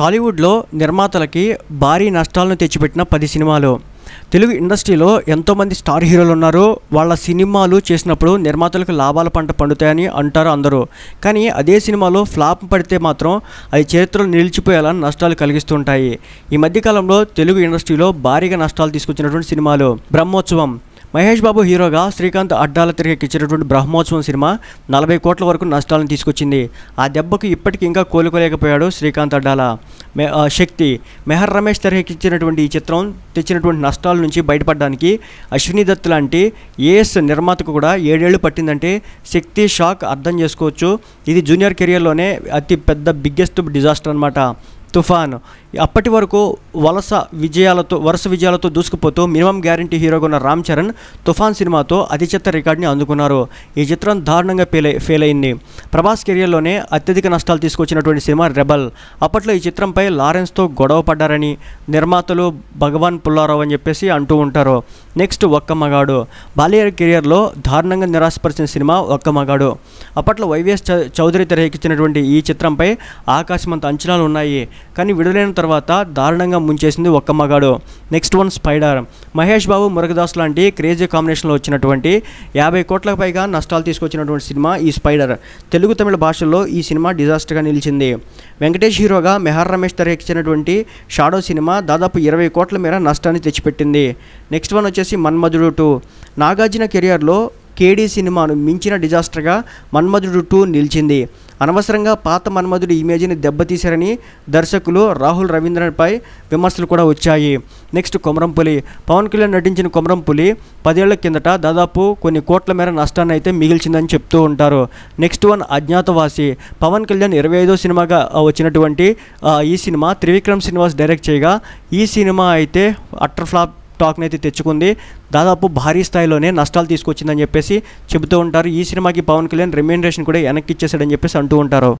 టాలీవుడ్లో నిర్మాతలకి భారీ నష్టాలను తెచ్చిపెట్టిన పది సినిమాలు తెలుగు ఇండస్ట్రీలో ఎంతోమంది స్టార్ హీరోలు ఉన్నారు వాళ్ళ సినిమాలు చేసినప్పుడు నిర్మాతలకు లాభాల పంట పండుతాయని అంటారు అందరూ కానీ అదే సినిమాలో ఫ్లాప్ పడితే మాత్రం అది చరిత్రలో నిలిచిపోయేలా నష్టాలు కలిగిస్తుంటాయి ఈ మధ్యకాలంలో తెలుగు ఇండస్ట్రీలో భారీగా నష్టాలు తీసుకొచ్చినటువంటి సినిమాలు బ్రహ్మోత్సవం మహేష్ బాబు హీరోగా శ్రీకాంత్ అడ్డాల తిరిగెక్కించినటువంటి బ్రహ్మోత్సవం సినిమా నలభై కోట్ల వరకు నష్టాలను తీసుకొచ్చింది ఆ దెబ్బకు ఇప్పటికీ ఇంకా కోలుకోలేకపోయాడు శ్రీకాంత్ అడ్డాల శక్తి మెహర్ రమేష్ తెరకెక్కించినటువంటి ఈ చిత్రం తెచ్చినటువంటి నష్టాల నుంచి బయటపడడానికి అశ్విని దత్ లాంటి ఏఎస్ నిర్మాతకు కూడా ఏడేళ్లు పట్టిందంటే శక్తి షాక్ అర్థం చేసుకోవచ్చు ఇది జూనియర్ కెరియర్లోనే అతి పెద్ద బిగ్గెస్ట్ డిజాస్టర్ అనమాట తుఫాన్ అప్పటి వరకు వలస విజయాలతో వరుస విజయాలతో దూసుకుపోతూ మినిమం గ్యారంటీ హీరోగా ఉన్న రామ్ చరణ్ తుఫాన్ సినిమాతో అతి చెత్త రికార్డ్ని అందుకున్నారు ఈ చిత్రం దారుణంగా ఫెయిల్ ఫెయిల్ అయింది ప్రభాస్ కెరియర్లోనే అత్యధిక నష్టాలు తీసుకొచ్చినటువంటి సినిమా రెబల్ అప్పట్లో ఈ చిత్రంపై లారెన్స్తో గొడవ పడ్డారని నిర్మాతలు భగవాన్ పుల్లారావు అని చెప్పేసి అంటూ ఉంటారు నెక్స్ట్ ఒక్క మగాడు బాలియర్ కెరియర్లో దారుణంగా నిరాశపరిచిన సినిమా ఒక్క మగాడు అప్పట్లో వైవిఎస్ చౌదరి తెరకెక్కించినటువంటి ఈ చిత్రంపై ఆకాశమంత అంచనాలు ఉన్నాయి కానీ విడుదలైన తర్వాత దారుణంగా ముంచేసింది ఒక్క మగాడు నెక్స్ట్ వన్ స్పైడర్ మహేష్ బాబు మురగదాస్ లాంటి క్రేజీ కాంబినేషన్లో వచ్చినటువంటి యాభై కోట్లకు పైగా నష్టాలు తీసుకొచ్చినటువంటి సినిమా ఈ స్పైడర్ తెలుగు తమిళ భాషల్లో ఈ సినిమా డిజాస్టర్గా నిలిచింది వెంకటేష్ హీరోగా మెహర్ రమేష్ తెరకిచ్చినటువంటి షాడో సినిమా దాదాపు ఇరవై కోట్ల మేర నష్టాన్ని తెచ్చిపెట్టింది నెక్స్ట్ వన్ వచ్చేసి మన్మధుడు టూ నాగార్జున కెరియర్లో కేడీ సినిమాను మించిన డిజాస్టర్గా మన్మధుడు టూ నిలిచింది అనవసరంగా పాత మన్మధుడి ఇమేజ్ని దెబ్బతీశారని దర్శకులు రాహుల్ రవీంద్రపై విమర్శలు కూడా వచ్చాయి నెక్స్ట్ కొమరంపులి పవన్ కళ్యాణ్ నటించిన కొమరంపులి పదేళ్ల కిందట దాదాపు కొన్ని కోట్ల మేర నష్టాన్ని అయితే మిగిల్చిందని చెప్తూ ఉంటారు నెక్స్ట్ వన్ అజ్ఞాతవాసి పవన్ కళ్యాణ్ ఇరవై ఐదో సినిమాగా వచ్చినటువంటి ఈ సినిమా త్రివిక్రమ్ శ్రీనివాస్ డైరెక్ట్ చేయగా ఈ సినిమా అయితే అట్టర్ ఫ్లాప్ స్టాక్ని అయితే తెచ్చుకుంది దాదాపు భారీ స్థాయిలోనే నష్టాలు తీసుకొచ్చిందని చెప్పేసి చెబుతూ ఉంటారు ఈ సినిమాకి పవన్ కళ్యాణ్ రెమ్యూనరేషన్ కూడా వెనక్కి ఇచ్చేసాడని చెప్పేసి అంటూ ఉంటారు